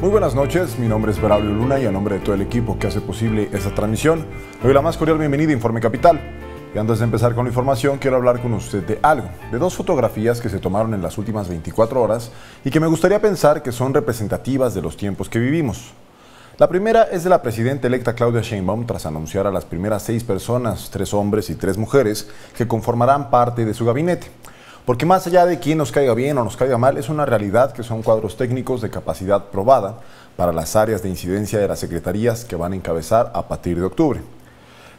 Muy buenas noches, mi nombre es Braulio Luna y a nombre de todo el equipo que hace posible esta transmisión, le doy la más cordial bienvenida a Informe Capital. Y antes de empezar con la información, quiero hablar con usted de algo, de dos fotografías que se tomaron en las últimas 24 horas y que me gustaría pensar que son representativas de los tiempos que vivimos. La primera es de la presidenta electa Claudia Sheinbaum tras anunciar a las primeras seis personas, tres hombres y tres mujeres, que conformarán parte de su gabinete. Porque más allá de quién nos caiga bien o nos caiga mal, es una realidad que son cuadros técnicos de capacidad probada para las áreas de incidencia de las secretarías que van a encabezar a partir de octubre.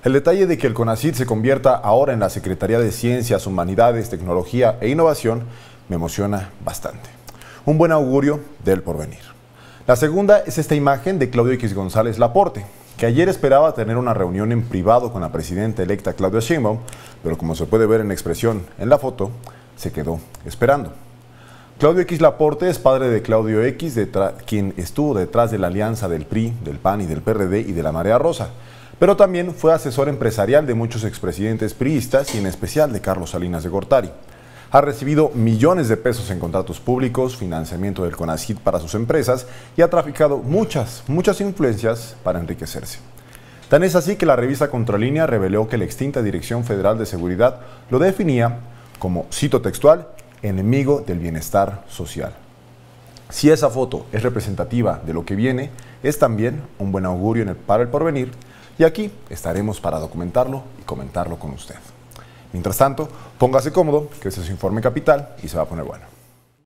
El detalle de que el CONACID se convierta ahora en la Secretaría de Ciencias, Humanidades, Tecnología e Innovación me emociona bastante. Un buen augurio del porvenir. La segunda es esta imagen de Claudio X González Laporte, que ayer esperaba tener una reunión en privado con la presidenta electa Claudia Sheinbaum, pero como se puede ver en expresión en la foto, se quedó esperando. Claudio X Laporte es padre de Claudio X, quien estuvo detrás de la alianza del PRI, del PAN y del PRD y de la Marea Rosa, pero también fue asesor empresarial de muchos expresidentes priistas y en especial de Carlos Salinas de Gortari. Ha recibido millones de pesos en contratos públicos, financiamiento del Conacyt para sus empresas y ha traficado muchas, muchas influencias para enriquecerse. Tan es así que la revista Contralínea reveló que la extinta Dirección Federal de Seguridad lo definía como, cito textual, enemigo del bienestar social. Si esa foto es representativa de lo que viene, es también un buen augurio para el porvenir y aquí estaremos para documentarlo y comentarlo con usted. Mientras tanto, póngase cómodo, que ese es su informe capital y se va a poner bueno.